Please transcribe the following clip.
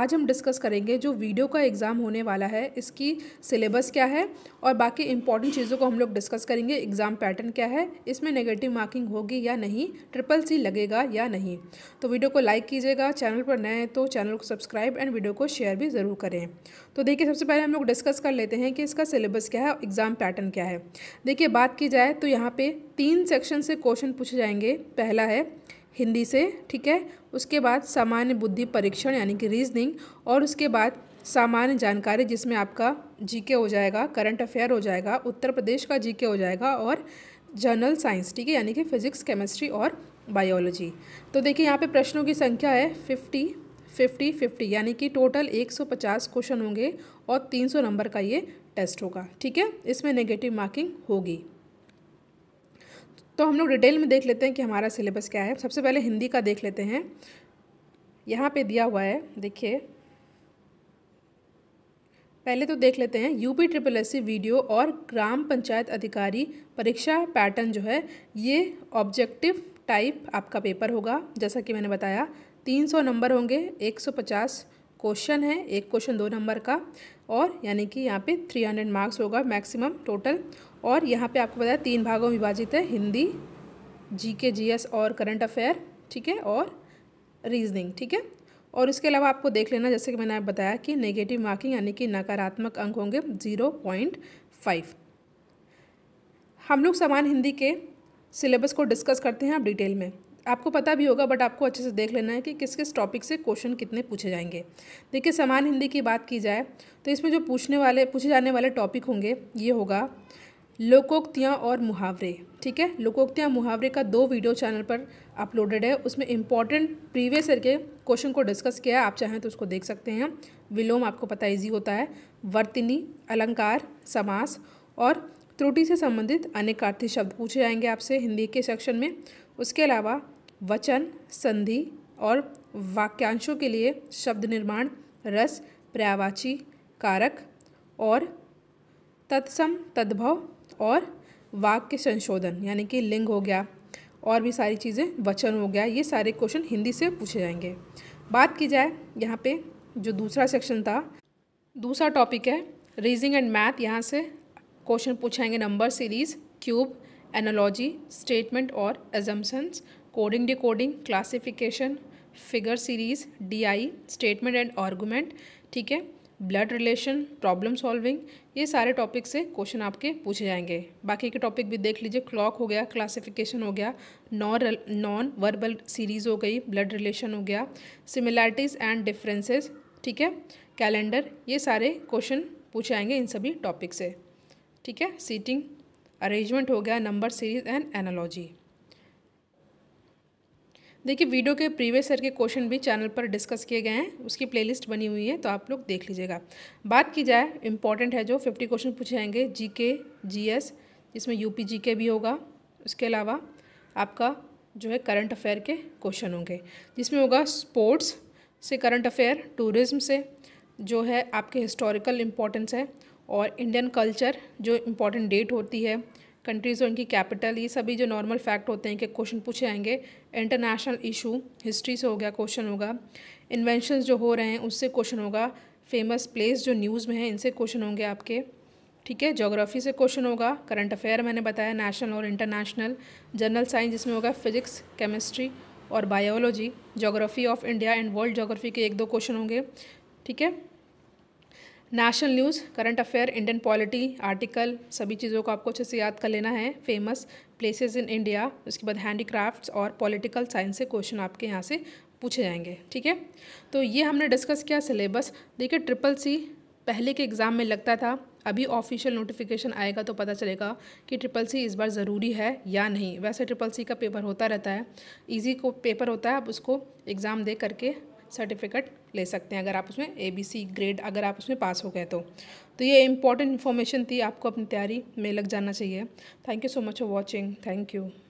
आज हम डिस्कस करेंगे जो वीडियो का एग्ज़ाम होने वाला है इसकी सिलेबस क्या है और बाकी इंपॉर्टेंट चीज़ों को हम लोग डिस्कस करेंगे एग्ज़ाम पैटर्न क्या है इसमें नेगेटिव मार्किंग होगी या नहीं ट्रिपल सी लगेगा या नहीं तो वीडियो को लाइक कीजिएगा चैनल पर नए हैं तो चैनल को सब्सक्राइब एंड वीडियो को शेयर भी ज़रूर करें तो देखिए सबसे पहले हम लोग डिस्कस कर लेते हैं कि इसका सिलेबस क्या है और एग्ज़ाम पैटर्न क्या है देखिए बात की जाए तो यहाँ पर तीन सेक्शन से क्वेश्चन पूछे जाएंगे पहला है हिंदी से ठीक है उसके बाद सामान्य बुद्धि परीक्षण यानी कि रीजनिंग और उसके बाद सामान्य जानकारी जिसमें आपका जीके हो जाएगा करंट अफेयर हो जाएगा उत्तर प्रदेश का जीके हो जाएगा और जनरल साइंस ठीक है यानी कि फिजिक्स केमिस्ट्री और बायोलॉजी तो देखिए यहाँ पे प्रश्नों की संख्या है फिफ्टी फिफ्टी फिफ्टी यानी कि टोटल एक सौ पचास क्वेश्चन होंगे और तीन सौ नंबर का ये टेस्ट होगा ठीक है इसमें नेगेटिव मार्किंग होगी तो हम लोग डिटेल में देख लेते हैं कि हमारा सिलेबस क्या है सबसे पहले हिंदी का देख लेते हैं यहाँ पे दिया हुआ है देखिए पहले तो देख लेते हैं यूपी ट्रिपल एस वीडियो और ग्राम पंचायत अधिकारी परीक्षा पैटर्न जो है ये ऑब्जेक्टिव टाइप आपका पेपर होगा जैसा कि मैंने बताया 300 नंबर होंगे 150 क्वेश्चन है एक क्वेश्चन दो नंबर का और यानी कि यहाँ पे 300 मार्क्स होगा मैक्सिमम टोटल और यहाँ पे आपको बताया तीन भागों में विभाजित है Hindi G K G S और करंट अफेयर ठीक है और रीजनिंग ठीक है और इसके अलावा आपको देख लेना जैसे कि मैंने आप बताया कि नेगेटिव मार्किंग यानी कि नकारात्मक अंक होंगे ज़ीरो पॉइंट फाइव हम लोग समान हिंदी के सिलेबस को डिस्कस करते हैं आप डिटेल में आपको पता भी होगा बट आपको अच्छे से देख लेना है कि किस किस टॉपिक से क्वेश्चन कितने पूछे जाएंगे देखिए समान हिंदी की बात की जाए तो इसमें जो पूछने वाले पूछे जाने वाले टॉपिक होंगे ये होगा लोकोक्तियाँ और मुहावरे ठीक है लोकोक्तियाँ मुहावरे का दो वीडियो चैनल पर अपलोडेड है उसमें इंपॉर्टेंट प्रीवियस ईयर के क्वेश्चन को डिस्कस किया है आप चाहें तो उसको देख सकते हैं विलोम आपको पता इजी होता है वर्तिनी अलंकार समास और त्रुटि से संबंधित अनेक आर्थिक शब्द पूछे जाएंगे आपसे हिंदी के सेक्शन में उसके अलावा वचन संधि और वाक्यांशों के लिए शब्द निर्माण रस पर्यावाची कारक और तत्सम तद्भव और वाक्य संशोधन यानी कि लिंग हो गया और भी सारी चीज़ें वचन हो गया ये सारे क्वेश्चन हिंदी से पूछे जाएंगे बात की जाए यहाँ पे जो दूसरा सेक्शन था दूसरा टॉपिक है रीजिंग एंड मैथ यहाँ से क्वेश्चन पूछाएंगे number series cube analogy statement और assumptions coding decoding classification figure series D I statement and argument ठीक है ब्लड रिलेशन प्रॉब्लम सॉल्विंग ये सारे टॉपिक से क्वेश्चन आपके पूछे जाएंगे बाकी के टॉपिक भी देख लीजिए क्लॉक हो गया क्लासिफिकेशन हो गया नॉन नॉन वर्बल सीरीज़ हो गई ब्लड रिलेशन हो गया सिमिलैरिटीज़ एंड डिफरेंसेस ठीक है कैलेंडर ये सारे क्वेश्चन पूछे जाएंगे इन सभी टॉपिक से ठीक है सीटिंग अरेंजमेंट हो गया नंबर सीरीज एंड एनालॉजी देखिए वीडियो के प्रीवियस ईयर के क्वेश्चन भी चैनल पर डिस्कस किए गए हैं उसकी प्लेलिस्ट बनी हुई है तो आप लोग देख लीजिएगा बात की जाए इंपॉर्टेंट है जो फिफ्टी क्वेश्चन पूछे जाएंगे जी के जी एस जिसमें यू पी जी के भी होगा उसके अलावा आपका जो है करंट अफेयर के क्वेश्चन होंगे जिसमें होगा स्पोर्ट्स से करंट अफेयर टूरिज्म से जो है आपके हिस्टोरिकल इम्पोर्टेंस है और इंडियन कल्चर जो इम्पोर्टेंट डेट होती है कंट्रीज़ और इनकी कैपिटल ये सभी जो नॉर्मल फैक्ट होते हैं कि क्वेश्चन पूछे आएंगे इंटरनेशनल इशू हिस्ट्री से हो गया क्वेश्चन होगा इन्वेंशन जो हो रहे हैं उससे क्वेश्चन होगा फेमस प्लेस जो न्यूज़ में है इनसे क्वेश्चन होंगे आपके ठीक है जोग्राफी से क्वेश्चन होगा करंट अफेयर मैंने बताया नेशनल और इंटरनेशनल जनरल साइंस जिसमें होगा फिजिक्स केमिस्ट्री और biology geography of India and world geography के एक दो क्वेश्चन होंगे ठीक है national news current affair Indian polity article सभी चीज़ों को आपको अच्छे से याद कर लेना है फेमस प्लेसेस इन इंडिया उसके बाद हैंडी और पॉलिटिकल साइंस से क्वेश्चन आपके यहाँ से पूछे जाएंगे ठीक है तो ये हमने डिस्कस किया सिलेबस देखिए ट्रिपल सी पहले के एग्ज़ाम में लगता था अभी ऑफिशियल नोटिफिकेशन आएगा तो पता चलेगा कि ट्रिपल सी इस बार ज़रूरी है या नहीं वैसे ट्रिपल सी का पेपर होता रहता है इजी को पेपर होता है आप उसको एग्ज़ाम दे करके सर्टिफिकेट ले सकते हैं अगर आप उसमें ए बी सी ग्रेड अगर आप उसमें पास हो गए तो तो ये इंपॉर्टेंट इन्फॉर्मेशन थी आपको अपनी तैयारी में लग जाना चाहिए thank you so much for watching thank you